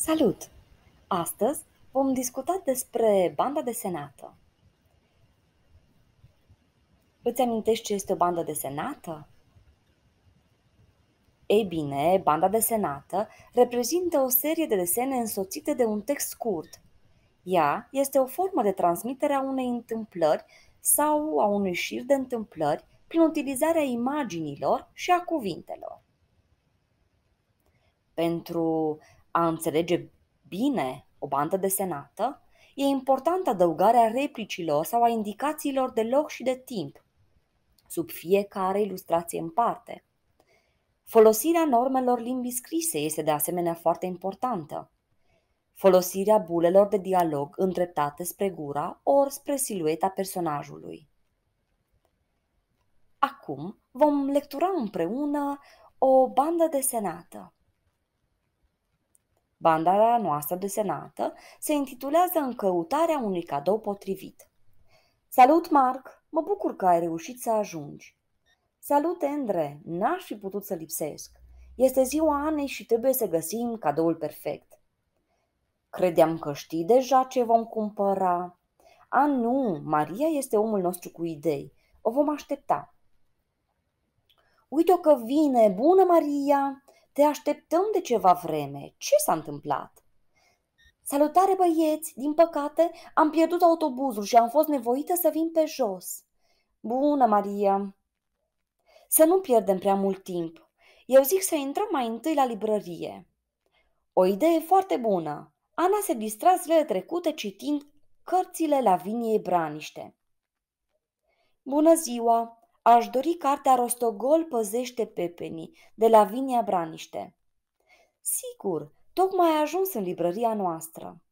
Salut! Astăzi vom discuta despre banda desenată. Îți amintești ce este o bandă desenată? Ei bine, banda desenată reprezintă o serie de desene însoțite de un text scurt. Ea este o formă de transmitere a unei întâmplări sau a unui șir de întâmplări prin utilizarea imaginilor și a cuvintelor. Pentru a înțelege bine o bandă desenată, e importantă adăugarea replicilor sau a indicațiilor de loc și de timp, sub fiecare ilustrație în parte. Folosirea normelor limbii scrise este de asemenea foarte importantă. Folosirea bulelor de dialog îndreptate spre gura ori spre silueta personajului. Acum vom lectura împreună o bandă desenată. Bandana noastră desenată se intitulează În căutarea unui cadou potrivit. Salut, Marc! Mă bucur că ai reușit să ajungi. Salut, Endre! N-aș fi putut să lipsesc. Este ziua Anei și trebuie să găsim cadoul perfect. Credeam că știi deja ce vom cumpăra. A, nu, Maria este omul nostru cu idei. O vom aștepta. Uite-o că vine! Bună, Maria! Te așteptăm de ceva vreme. Ce s-a întâmplat? Salutare, băieți! Din păcate, am pierdut autobuzul și am fost nevoită să vin pe jos. Bună, Maria! Să nu pierdem prea mult timp. Eu zic să intrăm mai întâi la librărie. O idee foarte bună. Ana se distra zilele trecute citind cărțile la vinie braniște. Bună ziua! Aș dori cartea Rostogol păzește pepenii, de la Vinia Braniște. Sigur, tocmai a ajuns în librăria noastră.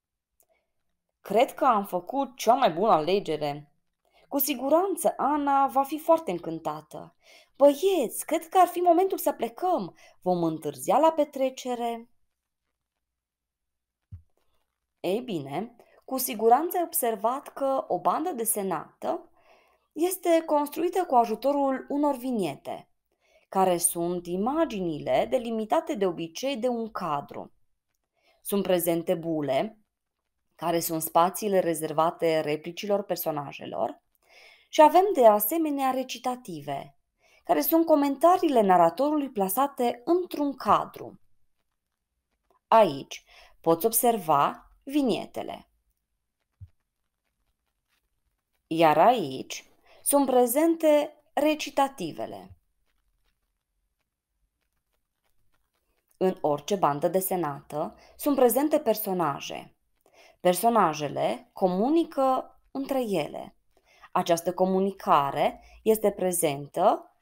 Cred că am făcut cea mai bună alegere. Cu siguranță Ana va fi foarte încântată. Băieți, cred că ar fi momentul să plecăm. Vom întârzia la petrecere. Ei bine, cu siguranță ai observat că o bandă desenată este construită cu ajutorul unor viniete, care sunt imaginile delimitate de obicei de un cadru. Sunt prezente bule, care sunt spațiile rezervate replicilor personajelor, și avem de asemenea recitative, care sunt comentariile naratorului plasate într-un cadru. Aici poți observa vinietele. Iar aici sunt prezente recitativele. În orice bandă desenată sunt prezente personaje. Personajele comunică între ele. Această comunicare este prezentă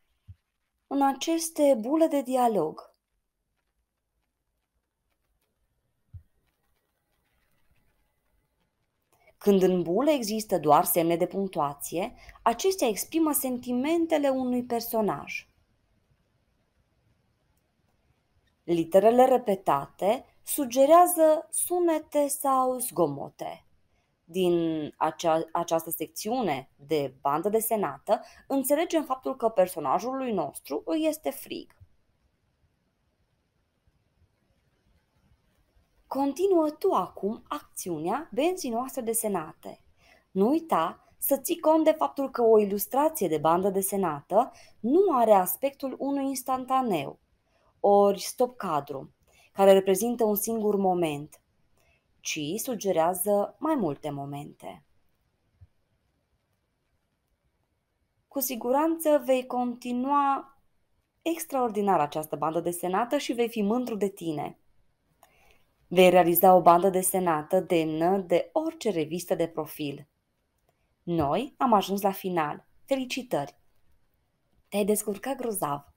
în aceste bule de dialog. Când în bulă există doar semne de punctuație, acestea exprimă sentimentele unui personaj. Literele repetate sugerează sunete sau zgomote. Din acea, această secțiune de bandă desenată, înțelegem faptul că personajului nostru îi este frig. Continuă tu acum acțiunea benzinoasă desenate. Nu uita să ții cont de faptul că o ilustrație de bandă desenată nu are aspectul unui instantaneu, ori stop cadru, care reprezintă un singur moment, ci sugerează mai multe momente. Cu siguranță vei continua extraordinar această bandă desenată și vei fi mândru de tine – Vei realiza o bandă desenată demnă de orice revistă de profil. Noi am ajuns la final. Felicitări! Te-ai descurcat grozav.